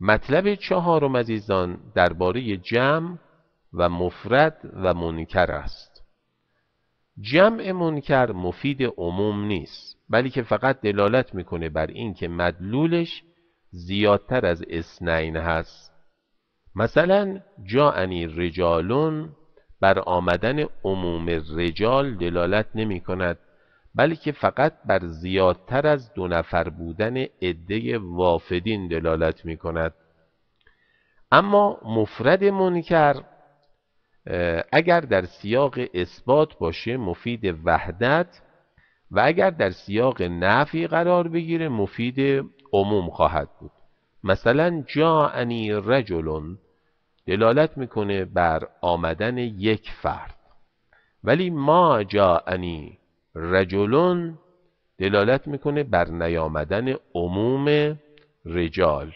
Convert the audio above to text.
مطلب چهارم عزیزان درباره جمع و مفرد و منکر است جمع منکر مفید عموم نیست بلکه فقط دلالت میکنه بر اینکه مدلولش زیادتر از اسنین هست مثلا جاعنی رجالون بر آمدن عموم رجال دلالت نمی کند بلکه فقط بر زیادتر از دو نفر بودن عده وافدین دلالت می کند اما مفرد منکر اگر در سیاق اثبات باشه مفید وحدت و اگر در سیاق نفی قرار بگیره مفید عموم خواهد بود مثلا جاعنی رجلون دلالت میکنه بر آمدن یک فرد ولی ما جاعنی رجلون دلالت میکنه بر نیامدن عموم رجال